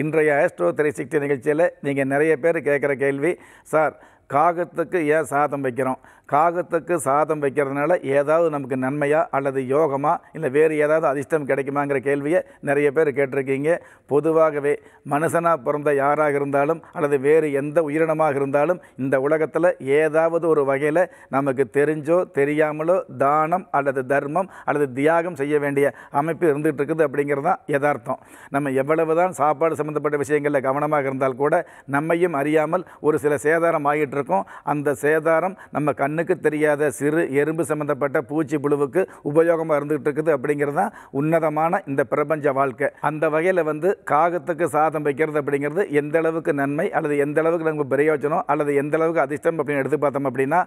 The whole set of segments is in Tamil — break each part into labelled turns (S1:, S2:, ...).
S1: இன்றைய ஆஸ்ட்ரோ த்ரீ சிக்ஸ்டி நிகழ்ச்சியில் நீங்கள் நிறைய பேர் கேட்குற கேள்வி சார் காகத்துக்கு ஏன் சாதம் வைக்கிறோம் காகத்துக்கு சாதம் வைக்கிறதுனால ஏதாவது நமக்கு நன்மையாக அல்லது யோகமாக இல்லை வேறு ஏதாவது அதிர்ஷ்டம் கிடைக்குமாங்கிற கேள்வியை நிறைய பேர் கேட்டிருக்கீங்க பொதுவாகவே மனுஷனாக பிறந்த யாராக இருந்தாலும் அல்லது வேறு எந்த உயிரினமாக இருந்தாலும் இந்த உலகத்தில் ஏதாவது ஒரு வகையில் நமக்கு தெரிஞ்சோ தெரியாமலோ தானம் அல்லது தர்மம் அல்லது தியாகம் செய்ய வேண்டிய அமைப்பு இருந்துகிட்டு இருக்குது அப்படிங்கிறது தான் யதார்த்தம் நம்ம எவ்வளவு தான் சாப்பாடு சம்மந்தப்பட்ட விஷயங்களில் கவனமாக இருந்தால் கூட நம்மையும் அறியாமல் ஒரு சில சேதாரம் ஆகிட்டு இருக்கோம் அந்த சேதாரம் நம்ம கண்ணு கண்ணுக்கு தெரியாத சிறு எறும்பு சம்மந்தப்பட்ட பூச்சி புழுவுக்கு உபயோகமாக இருந்துகிட்டு இருக்குது அப்படிங்கிறது தான் உன்னதமான இந்த பிரபஞ்ச வாழ்க்கை அந்த வகையில் வந்து காகத்துக்கு சாதம் வைக்கிறது அப்படிங்கிறது எந்த அளவுக்கு நன்மை அல்லது எந்த அளவுக்கு நமக்கு பிரயோஜனம் அல்லது எந்த அளவுக்கு அதிர்ஷ்டம் அப்படின்னு எடுத்து பார்த்தோம் அப்படின்னா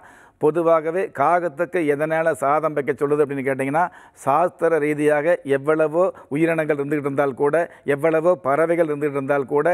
S1: பொதுவாகவே காகத்துக்கு எதனால் சாதம் வைக்க சொல்லுது அப்படின்னு கேட்டிங்கன்னா சாஸ்திர ரீதியாக எவ்வளவோ உயிரினங்கள் இருந்துகிட்டு இருந்தால் கூட எவ்வளவோ பறவைகள் இருந்துகிட்டு இருந்தால் கூட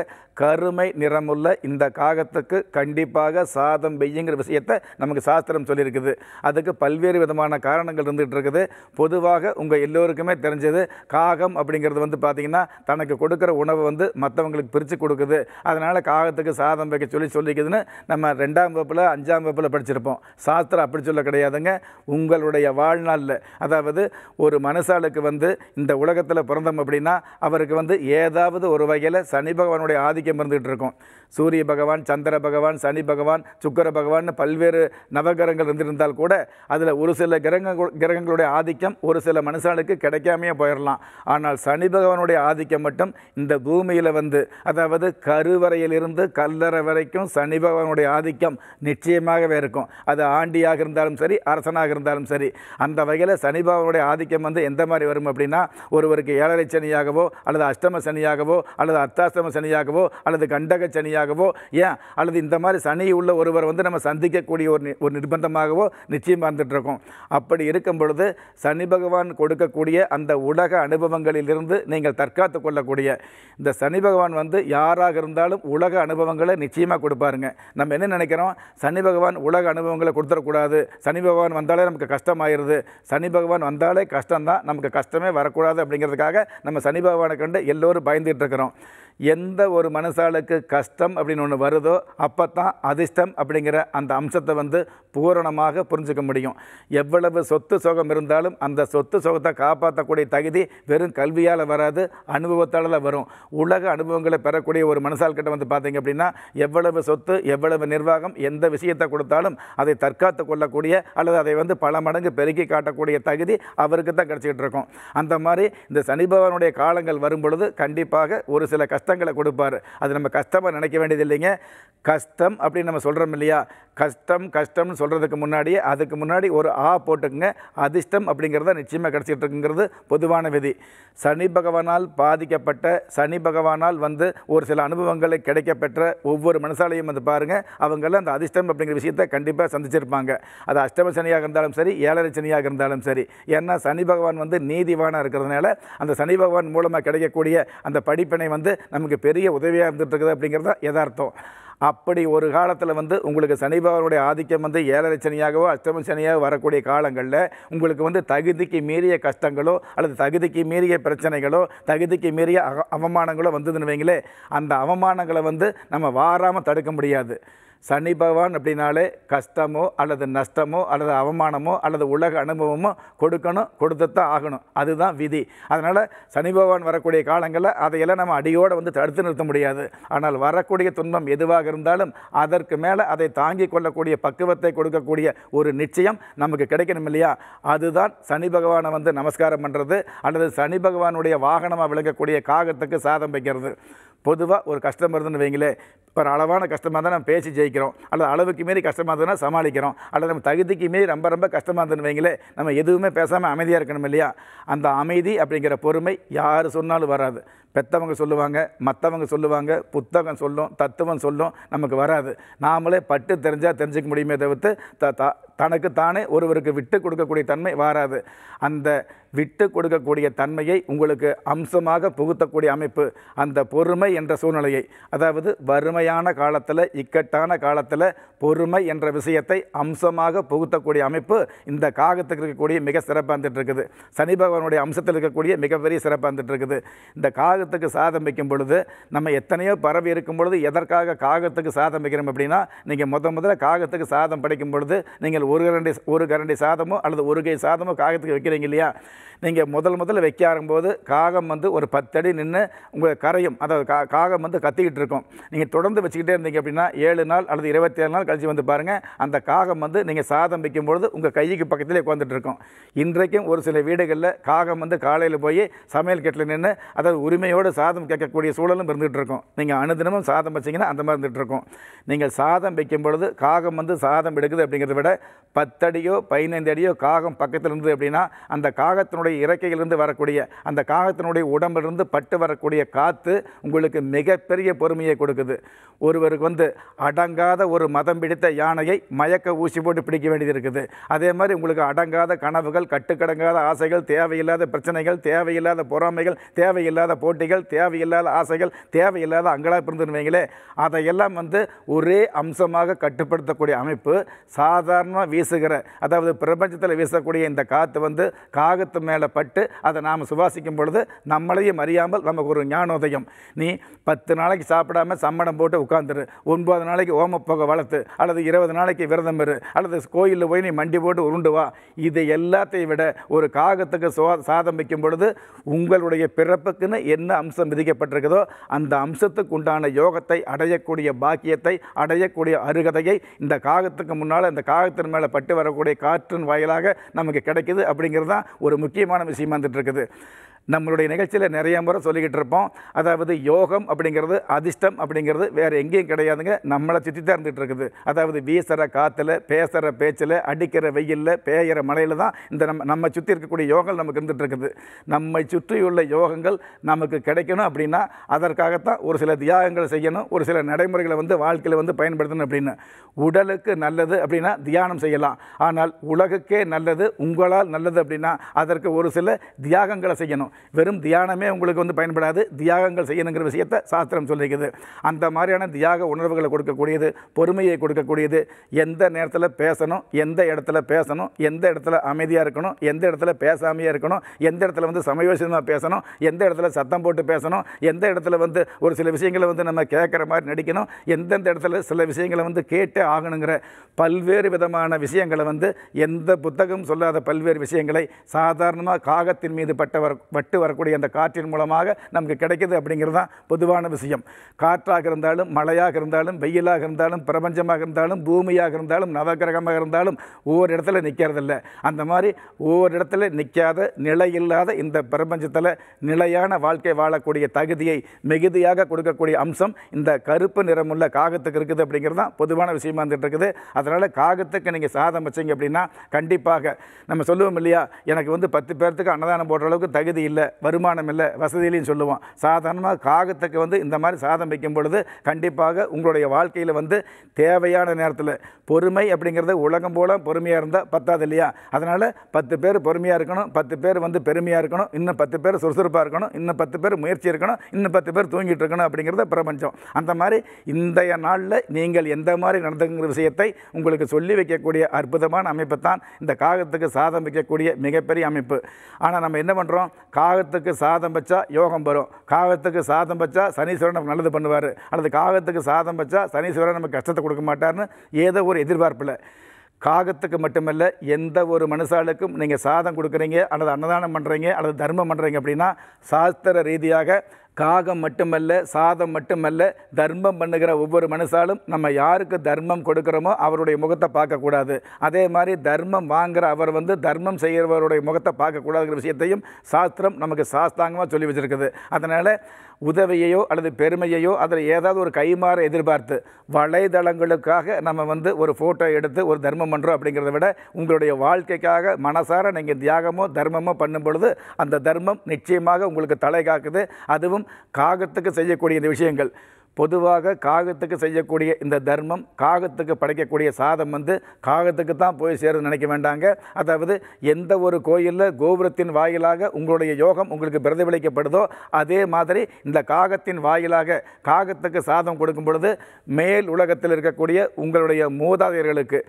S1: கருமை நிறமுள்ள இந்த காகத்துக்கு கண்டிப்பாக சாதம் வெய்யுங்கிற விஷயத்தை நமக்கு சாஸ்திரம் சொல்லியிருக்குது அதுக்கு பல்வேறு விதமான காரணங்கள் இருந்துகிட்டு இருக்குது பொதுவாக உங்கள் எல்லோருக்குமே தெரிஞ்சது காகம் அப்படிங்கிறது வந்து பார்த்திங்கன்னா தனக்கு கொடுக்குற உணவை வந்து மற்றவங்களுக்கு பிரித்து கொடுக்குது அதனால் காகத்துக்கு சாதம் வைக்க சொல்லி சொல்லிக்குதுன்னு நம்ம ரெண்டாம் வகுப்பில் அஞ்சாம் வகுப்பில் படிச்சிருப்போம் சாஸ்திரம் அப்படி சொல்ல கிடையாதுங்க உங்களுடைய வாழ்நாளில் அதாவது ஒரு மனசாளுக்கு வந்து இந்த உலகத்தில் பிறந்தோம் அப்படின்னா அவருக்கு வந்து ஏதாவது ஒரு வகையில் சனி பகவானுடைய ஆதிக்கம் இருந்துகிட்டு இருக்கும் சூரிய பகவான் சந்திர பகவான் சனி பகவான் சுக்கர பகவான் பல்வேறு நவகிரக கிரகங்கள் இருந்திருந்தால் கூட அதில் ஒரு சில கிரக கிரகங்களுடைய ஆதிக்கம் ஒரு சில மனுஷனுக்கு கிடைக்காமையே போயிடலாம் ஆனால் சனி பகவானுடைய ஆதிக்கம் மட்டும் இந்த பூமியில் வந்து அதாவது கருவறையிலிருந்து கல்லறை வரைக்கும் சனி பகவானுடைய ஆதிக்கம் நிச்சயமாகவே இருக்கும் அது ஆண்டியாக இருந்தாலும் சரி அரசனாக இருந்தாலும் சரி அந்த வகையில் சனி பகவானுடைய ஆதிக்கம் வந்து எந்த மாதிரி வரும் அப்படின்னா ஒருவருக்கு ஏழரை சனியாகவோ அல்லது அஷ்டம சனியாகவோ அல்லது அத்தாஷ்டம சனியாகவோ அல்லது கண்டக சனியாகவோ ஏன் அல்லது இந்த மாதிரி சனி உள்ள ஒருவர் வந்து நம்ம சந்திக்கக்கூடிய ஒரு ஒரு நிர்பந்தம் சம்பந்தமாகவோ நிச்சயம் வாழ்ந்துட்டுருக்கோம் அப்படி இருக்கும் பொழுது சனி பகவான் கொடுக்கக்கூடிய அந்த உலக அனுபவங்களிலிருந்து நீங்கள் தற்காத்து கொள்ளக்கூடிய இந்த சனி பகவான் வந்து யாராக இருந்தாலும் உலக அனுபவங்களை நிச்சயமாக கொடுப்பாருங்க நம்ம என்ன நினைக்கிறோம் சனி பகவான் உலக அனுபவங்களை கொடுத்துடக்கூடாது சனி பகவான் வந்தாலே நமக்கு கஷ்டமாயிருது சனி பகவான் வந்தாலே கஷ்டம்தான் நமக்கு கஷ்டமே வரக்கூடாது அப்படிங்கிறதுக்காக நம்ம சனி பகவானை கண்டு எல்லோரும் பயந்துகிட்டு இருக்கிறோம் எந்த ஒரு மனசாளுக்கு கஷ்டம் அப்படின்னு ஒன்று வருதோ அப்போ தான் அதிர்ஷ்டம் அப்படிங்கிற அந்த அம்சத்தை வந்து பூரணமாக புரிஞ்சுக்க முடியும் எவ்வளவு சொத்து சுகம் இருந்தாலும் அந்த சொத்து சுகத்தை காப்பாற்றக்கூடிய தகுதி வெறும் கல்வியால் வராது அனுபவத்தால் வரும் உலக அனுபவங்களை பெறக்கூடிய ஒரு மனசால் கிட்ட வந்து பார்த்தீங்க அப்படின்னா எவ்வளவு சொத்து எவ்வளவு நிர்வாகம் எந்த விஷயத்தை கொடுத்தாலும் அதை தற்காத்து கொள்ளக்கூடிய அல்லது அதை வந்து பல மடங்கு பெருக்கி காட்டக்கூடிய தகுதி அவருக்கு தான் கிடச்சிக்கிட்டு இருக்கும் அந்த மாதிரி இந்த சனி பகவானுடைய காலங்கள் வரும் பொழுது கண்டிப்பாக ஒரு சில கஷ்டங்களை கொடுப்பார் அது நம்ம கஷ்டமாக நினைக்க வேண்டியது இல்லைங்க கஷ்டம் அப்படின்னு நம்ம சொல்கிறோம் இல்லையா கஷ்டம் கஷ்டம்னு சொல்கிறதுக்கு முன்னாடியே அதுக்கு முன்னாடி ஒரு ஆ போட்டுக்குங்க அதிர்ஷ்டம் அப்படிங்கிறத நிச்சயமாக கிடச்சிட்டு இருக்குங்கிறது பொதுவான விதி சனி பகவானால் பாதிக்கப்பட்ட சனி பகவானால் வந்து ஒரு சில அனுபவங்களை கிடைக்கப்பெற்ற ஒவ்வொரு மனசாலையும் வந்து பாருங்கள் அவங்களாம் அந்த அதிர்ஷ்டம் அப்படிங்கிற விஷயத்தை கண்டிப்பாக சந்திச்சிருப்பாங்க அது அஷ்டம சனியாக இருந்தாலும் சரி ஏழரை சனியாக இருந்தாலும் சரி ஏன்னா சனி பகவான் வந்து நீதிவானாக இருக்கிறதுனால அந்த சனி பகவான் மூலமாக கிடைக்கக்கூடிய அந்த படிப்பினை வந்து நமக்கு பெரிய உதவியாக இருந்துகிட்டு இருக்குது அப்படிங்கிறது தான் யதார்த்தம் அப்படி ஒரு காலத்தில் வந்து உங்களுக்கு சனி பகவானுடைய ஆதிக்கம் வந்து ஏழரை சனியாகவோ அஷ்டம சனியாகவோ வரக்கூடிய காலங்களில் உங்களுக்கு வந்து தகுதிக்கு மீறிய கஷ்டங்களோ அல்லது தகுதிக்கு மீறிய பிரச்சனைகளோ தகுதிக்கு மீறிய அவமானங்களோ வந்ததுன்னு வைங்களே அந்த அவமானங்களை வந்து நம்ம வாராமல் தடுக்க முடியாது சனி பகவான் அப்படின்னாலே கஷ்டமோ அல்லது நஷ்டமோ அல்லது அவமானமோ அல்லது உலக அனுபவமோ கொடுக்கணும் கொடுத்துத்தான் ஆகணும் அதுதான் விதி அதனால் சனி பகவான் வரக்கூடிய காலங்களில் அதையெல்லாம் நம்ம அடியோடு வந்து தடுத்து நிறுத்த முடியாது ஆனால் வரக்கூடிய துன்பம் எதுவாக இருந்தாலும் அதற்கு மேலே அதை தாங்கி கொள்ளக்கூடிய பக்குவத்தை கொடுக்கக்கூடிய ஒரு நிச்சயம் நமக்கு கிடைக்கணும் இல்லையா அதுதான் சனி பகவானை வந்து நமஸ்காரம் பண்ணுறது அல்லது சனி பகவானுடைய வாகனமாக விளங்கக்கூடிய காகத்துக்கு சாதம் வைக்கிறது பொதுவாக ஒரு கஷ்டம் இருந்துன்னு வைங்களேன் ஒரு அளவான கஷ்டமாக தான் நம்ம பேசி ஜெயிக்கிறோம் அல்லது அளவுக்கு மீறி கஷ்டமாக இருந்ததுன்னா சமாளிக்கிறோம் அல்லது நம்ம தகுதிக்கு மீறி ரொம்ப ரொம்ப கஷ்டமாக இருந்ததுன்னு வைங்களேன் நம்ம எதுவுமே பேசாமல் அமைதியாக இருக்கணும் இல்லையா அந்த அமைதி அப்படிங்கிற பொறுமை யார் சொன்னாலும் வராது பெற்றவங்க சொல்லுவாங்க மற்றவங்க சொல்லுவாங்க புத்தகம் சொல்லும் தத்துவம் சொல்லும் நமக்கு வராது நாமளே பட்டு தெரிஞ்சால் தெரிஞ்சுக்க முடியுமே தவிர்த்து த தனக்கு தானே ஒருவருக்கு விட்டு கொடுக்கக்கூடிய தன்மை வாராது அந்த விட்டு கொடுக்கக்கூடிய தன்மையை உங்களுக்கு அம்சமாக புகுத்தக்கூடிய அமைப்பு அந்த பொறுமை என்ற சூழ்நிலையை அதாவது வறுமையான காலத்தில் இக்கட்டான காலத்தில் பொறுமை என்ற விஷயத்தை அம்சமாக புகுத்தக்கூடிய அமைப்பு இந்த காகத்துக்கு இருக்கக்கூடிய மிக சிறப்பாக வந்துட்டு சனி பகவானுடைய அம்சத்தில் இருக்கக்கூடிய மிகப்பெரிய சிறப்பாக வந்துட்டு இந்த காகத்துக்கு சாதம் வைக்கும் பொழுது நம்ம எத்தனையோ பரவி இருக்கும் பொழுது எதற்காக காகத்துக்கு சாதம் வைக்கிறோம் அப்படின்னா நீங்கள் முத முதல்ல காகத்துக்கு சாதம் படைக்கும் பொழுது நீங்கள் ஒரு கரண்டி ஒரு கரண்டி சாதமோ அல்லது ஒரு கை சாதமோ காகத்துக்கு வைக்கிறீங்க இல்லையா நீங்கள் முதல் முதல்ல வைக்க ஆரம்பது காகம் வந்து ஒரு பத்தடி நின்று உங்கள் கரையும் அதாவது கா காகம் வந்து கத்திக்கிட்டு இருக்கும் நீங்கள் தொடர்ந்து வச்சுக்கிட்டே இருந்தீங்க அப்படின்னா ஏழு நாள் அல்லது இருபத்தி ஏழு நாள் கழித்து வந்து பாருங்கள் அந்த காகம் வந்து நீங்கள் சாதம் வைக்கும்பொழுது உங்கள் கைக்கு பக்கத்திலே உட்காந்துட்டு இருக்கும் இன்றைக்கும் ஒரு சில வீடுகளில் காகம் வந்து காலையில் போய் சமையல் கெட்டில் நின்று அதாவது உரிமையோடு சாதம் கேட்கக்கூடிய சூழலும் இருந்துகிட்டு இருக்கும் நீங்கள் அனுதினமும் சாதம் வச்சிங்கன்னா அந்த மாதிரி இருந்துகிட்டு இருக்கும் நீங்கள் சாதம் வைக்கும் பொழுது காகம் வந்து சாதம் எடுக்குது அப்படிங்கிறத விட பத்தடியோ பதினைந்து அடியோ காகம் பக்கத்தில் இருந்தது அப்படின்னா அந்த காகத்தினுடைய காகத்தினுடைய இறக்கையிலிருந்து வரக்கூடிய அந்த காகத்தினுடைய உடம்பிலிருந்து பட்டு வரக்கூடிய காற்று உங்களுக்கு மிகப்பெரிய பொறுமையை கொடுக்குது ஒருவருக்கு வந்து அடங்காத ஒரு மதம் பிடித்த யானையை மயக்க ஊசி போட்டு பிடிக்க வேண்டியது இருக்குது அதே மாதிரி உங்களுக்கு அடங்காத கனவுகள் கட்டுக்கடங்காத ஆசைகள் தேவையில்லாத பிரச்சனைகள் தேவையில்லாத பொறாமைகள் தேவையில்லாத போட்டிகள் தேவையில்லாத ஆசைகள் தேவையில்லாத அங்கலாப்பிருந்துருவீங்களே அதையெல்லாம் வந்து ஒரே அம்சமாக கட்டுப்படுத்தக்கூடிய அமைப்பு சாதாரணமாக வீசுகிற அதாவது பிரபஞ்சத்தில் வீசக்கூடிய இந்த காற்று வந்து காகத்து மேலே பட்டு அதை நாம் சுவாசிக்கும் பொழுது நம்மளையும் அறியாமல் நமக்கு ஒரு ஞானோதயம் நீ பத்து நாளைக்கு சாப்பிடாமல் சம்மணம் போட்டு உட்காந்துரு ஒன்பது நாளைக்கு ஓமப்போகை வளர்த்து அல்லது இருபது நாளைக்கு விரதம் இரு அல்லது கோயிலில் போய் நீ மண்டி போட்டு உருண்டு வா இது எல்லாத்தையும் விட ஒரு காகத்துக்கு சாதம் வைக்கும் பொழுது உங்களுடைய பிறப்புக்குன்னு என்ன அம்சம் விதிக்கப்பட்டிருக்குதோ அந்த அம்சத்துக்கு உண்டான யோகத்தை அடையக்கூடிய பாக்கியத்தை அடையக்கூடிய அருகதையை இந்த காகத்துக்கு முன்னால் இந்த காகத்தின் மேலே பட்டு வரக்கூடிய காற்றின் வாயிலாக நமக்கு கிடைக்குது அப்படிங்கிறது தான் ஒரு முக்கியமான முக்கியமான விஷயமா வந்துட்டு இருக்குது நம்மளுடைய நிகழ்ச்சியில் நிறைய முறை சொல்லிக்கிட்டு இருப்போம் அதாவது யோகம் அப்படிங்கிறது அதிர்ஷ்டம் அப்படிங்கிறது வேறு எங்கேயும் கிடையாதுங்க நம்மளை சுற்றி தான் இருந்துகிட்டு இருக்குது அதாவது வீசுகிற காற்றுல பேசுகிற பேச்சில் அடிக்கிற வெயிலில் பேயிற மலையில் தான் இந்த நம்ம நம்ம சுற்றி இருக்கக்கூடிய யோகங்கள் நமக்கு இருந்துகிட்டு இருக்குது நம்மை சுற்றியுள்ள யோகங்கள் நமக்கு கிடைக்கணும் அப்படின்னா அதற்காகத்தான் ஒரு சில தியாகங்கள் செய்யணும் ஒரு சில நடைமுறைகளை வந்து வாழ்க்கையில் வந்து பயன்படுத்தணும் அப்படின்னு உடலுக்கு நல்லது அப்படின்னா தியானம் செய்யலாம் ஆனால் உலகுக்கே நல்லது உங்களால் நல்லது அப்படின்னா அதற்கு ஒரு சில தியாகங்களை செய்யணும் வெறும் தியானமே உங்களுக்கு வந்து பயன்படாது தியாகங்கள் செய்யணுங்கிற விஷயத்தை சாஸ்திரம் சொல்லிக்கிது அந்த மாதிரியான தியாக உணர்வுகளை கொடுக்கக்கூடியது பொறுமையை கொடுக்கக்கூடியது எந்த நேரத்தில் பேசணும் எந்த இடத்துல பேசணும் எந்த இடத்துல அமைதியாக இருக்கணும் எந்த இடத்துல பேசாமையாக இருக்கணும் எந்த இடத்துல வந்து சமயோசிதமாக பேசணும் எந்த இடத்துல சத்தம் போட்டு பேசணும் எந்த இடத்துல வந்து ஒரு சில விஷயங்களை வந்து நம்ம கேட்குற மாதிரி நடிக்கணும் எந்தெந்த இடத்துல சில விஷயங்களை வந்து கேட்டே ஆகணுங்கிற பல்வேறு விதமான விஷயங்களை வந்து எந்த புத்தகம் சொல்லாத பல்வேறு விஷயங்களை சாதாரணமாக காகத்தின் மீது பட்டவர் பட்டு வரக்கூடிய அந்த காற்றின் மூலமாக நமக்கு கிடைக்கிது அப்படிங்கிறது தான் பொதுவான விஷயம் காற்றாக இருந்தாலும் மழையாக இருந்தாலும் வெயிலாக இருந்தாலும் பிரபஞ்சமாக இருந்தாலும் பூமியாக இருந்தாலும் நவகிரகமாக இருந்தாலும் ஒவ்வொரு இடத்துல நிற்கிறதில்ல அந்த மாதிரி ஒவ்வொரு இடத்துல நிற்காத நிலை இல்லாத இந்த பிரபஞ்சத்தில் நிலையான வாழ்க்கை வாழக்கூடிய தகுதியை மிகுதியாக கொடுக்கக்கூடிய அம்சம் இந்த கருப்பு நிறமுள்ள காகத்துக்கு இருக்குது அப்படிங்கிறது தான் பொதுவான விஷயமா இருந்துகிட்டு இருக்குது அதனால் காகத்துக்கு நீங்கள் சாதம் வச்சிங்க அப்படின்னா கண்டிப்பாக நம்ம சொல்லுவோம் இல்லையா எனக்கு வந்து பத்து பேர்த்துக்கு அன்னதானம் போடுற அளவுக்கு தகுதி இல்லை இல்லை வருமானம் இல்லை இல்லைன்னு சொல்லுவோம் சாதாரணமாக காகத்துக்கு வந்து இந்த மாதிரி சாதம் வைக்கும் பொழுது கண்டிப்பாக உங்களுடைய வாழ்க்கையில் வந்து தேவையான நேரத்தில் பொறுமை அப்படிங்கிறது உலகம் போல பொறுமையாக இருந்தால் பத்தாது இல்லையா அதனால் பத்து பேர் பொறுமையாக இருக்கணும் பத்து பேர் வந்து பெருமையாக இருக்கணும் இன்னும் பத்து பேர் சுறுசுறுப்பாக இருக்கணும் இன்னும் பத்து பேர் முயற்சி இருக்கணும் இன்னும் பத்து பேர் தூங்கிட்டு இருக்கணும் அப்படிங்கிறத பிரபஞ்சம் அந்த மாதிரி இன்றைய நாளில் நீங்கள் எந்த மாதிரி நடந்துங்கிற விஷயத்தை உங்களுக்கு சொல்லி வைக்கக்கூடிய அற்புதமான அமைப்பு தான் இந்த காகத்துக்கு சாதம் வைக்கக்கூடிய மிகப்பெரிய அமைப்பு ஆனால் நம்ம என்ன பண்ணுறோம் காகத்துக்கு சாதம் வச்சா யோகம் வரும் காகத்துக்கு சாதம் வச்சா சனீஸ்வரன் நமக்கு நல்லது பண்ணுவார் அல்லது காகத்துக்கு சாதம் வச்சா சனீஸ்வரன் நமக்கு கஷ்டத்தை கொடுக்க மாட்டார்னு ஏதோ ஒரு எதிர்பார்ப்பில் காகத்துக்கு மட்டுமல்ல எந்த ஒரு மனுஷாளுக்கும் நீங்கள் சாதம் கொடுக்குறீங்க அல்லது அன்னதானம் பண்ணுறீங்க அல்லது தர்மம் பண்ணுறீங்க அப்படின்னா சாஸ்திர ரீதியாக காகம் மட்டுமல்ல சாதம் மட்டுமல்ல தர்மம் பண்ணுகிற ஒவ்வொரு மனுஷாலும் நம்ம யாருக்கு தர்மம் கொடுக்குறோமோ அவருடைய முகத்தை பார்க்கக்கூடாது அதே மாதிரி தர்மம் வாங்குகிற அவர் வந்து தர்மம் செய்கிறவருடைய முகத்தை பார்க்கக்கூடாதுங்கிற விஷயத்தையும் சாஸ்திரம் நமக்கு சாஸ்தாங்கமாக சொல்லி வச்சுருக்குது அதனால் உதவியையோ அல்லது பெருமையையோ அதில் ஏதாவது ஒரு கைமாற எதிர்பார்த்து வலைதளங்களுக்காக நம்ம வந்து ஒரு ஃபோட்டோ எடுத்து ஒரு தர்மம் பண்ணுறோம் அப்படிங்கிறத விட உங்களுடைய வாழ்க்கைக்காக மனசார நீங்கள் தியாகமோ தர்மமோ பண்ணும் பொழுது அந்த தர்மம் நிச்சயமாக உங்களுக்கு தலை காக்குது அதுவும் காகத்துக்கு செய்யக்கூடிய இந்த விஷயங்கள் பொதுவாக காகத்துக்கு செய்யக்கூடிய இந்த தர்மம் காகத்துக்கு படைக்கக்கூடிய சாதம் வந்து காகத்துக்கு தான் போய் சேருன்னு நினைக்க வேண்டாங்க அதாவது எந்த ஒரு கோயிலில் கோபுரத்தின் வாயிலாக உங்களுடைய யோகம் உங்களுக்கு பிரதிபலிக்கப்படுதோ அதே மாதிரி இந்த காகத்தின் வாயிலாக காகத்துக்கு சாதம் கொடுக்கும் பொழுது மேல் உலகத்தில் இருக்கக்கூடிய உங்களுடைய மூதாதையர்களுக்கு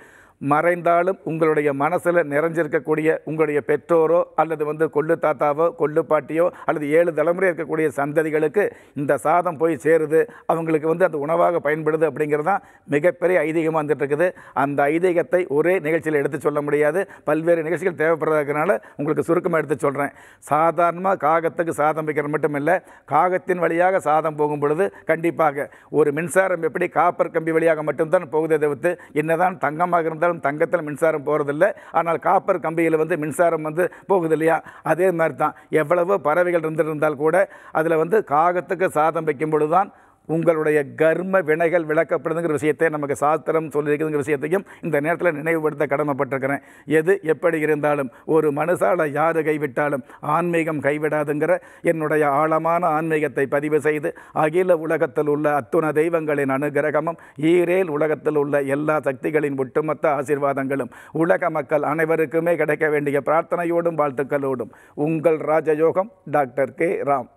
S1: மறைந்தாலும் உங்களுடைய மனசில் நிறைஞ்சிருக்கக்கூடிய உங்களுடைய பெற்றோரோ அல்லது வந்து கொள்ளு தாத்தாவோ கொள்ளு பாட்டியோ அல்லது ஏழு தலைமுறை இருக்கக்கூடிய சந்ததிகளுக்கு இந்த சாதம் போய் சேருது அவங்களுக்கு வந்து அந்த உணவாக பயன்படுது அப்படிங்கிறது தான் மிகப்பெரிய ஐதீகமாக வந்துட்டுருக்குது அந்த ஐதீகத்தை ஒரே நிகழ்ச்சியில் எடுத்து சொல்ல முடியாது பல்வேறு நிகழ்ச்சிகள் தேவைப்படுறதுனால உங்களுக்கு சுருக்கமாக எடுத்து சொல்கிறேன் சாதாரணமாக காகத்துக்கு சாதம் வைக்கிறது மட்டும் இல்லை காகத்தின் வழியாக சாதம் போகும் பொழுது கண்டிப்பாக ஒரு மின்சாரம் எப்படி காப்பர் கம்பி வழியாக மட்டும்தான் போகுதே தவிர்த்து என்னதான் தங்கமாக இருந்தால் மின்சாரம் தங்கத்தில் மின்சாரம் போகிறதில்ல ஆனால் காப்பர் கம்பியில் வந்து மின்சாரம் வந்து போகுது இல்லையா அதே மாதிரி தான் எவ்வளவோ பறவைகள் இருந்திருந்தால் கூட அதில் வந்து காகத்துக்கு சாதம் வைக்கும் பொழுது தான் உங்களுடைய கர்ம வினைகள் விளக்கப்படுதுங்கிற விஷயத்தை நமக்கு சாஸ்திரம் சொல்லியிருக்குதுங்கிற விஷயத்தையும் இந்த நேரத்தில் நினைவுபடுத்த கடமைப்பட்டிருக்கிறேன் எது எப்படி இருந்தாலும் ஒரு மனுஷால யார் கைவிட்டாலும் ஆன்மீகம் கைவிடாதுங்கிற என்னுடைய ஆழமான ஆன்மீகத்தை பதிவு செய்து அகில உலகத்தில் உள்ள அத்துண தெய்வங்களின் அனுகிரகமும் ஈரேல் உலகத்தில் உள்ள எல்லா சக்திகளின் ஒட்டுமொத்த ஆசீர்வாதங்களும் உலக மக்கள் அனைவருக்குமே கிடைக்க வேண்டிய பிரார்த்தனையோடும் வாழ்த்துக்களோடும் உங்கள் ராஜயோகம் டாக்டர் கே ராம்